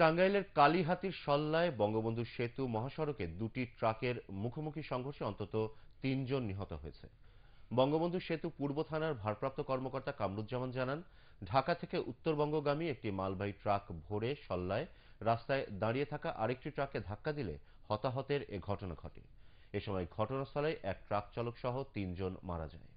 টাঙ্গাইলের কালীহাতির সল্লায় বঙ্গবন্ধু সেতু মহাসড়কে দুটি ট্রাকের মুখোমুখি সংঘর্ষে অন্তত তিনজন নিহত হয়েছে বঙ্গবন্ধু সেতু পূর্ব থানার ভারপ্রাপ্ত কর্মকর্তা কামরুজ্জামান জানান ঢাকা থেকে উত্তরবঙ্গগামী একটি মালবাহী ট্রাক ভোরে সল্লায় রাস্তায় দাঁড়িয়ে থাকা আরেকটি ট্রাকে ধাক্কা দিলে হতাহতের এ ঘটনা ঘটে এ সময় ঘটনাস্থলে এক ট্রাক চালক সহ তিনজন মারা যায়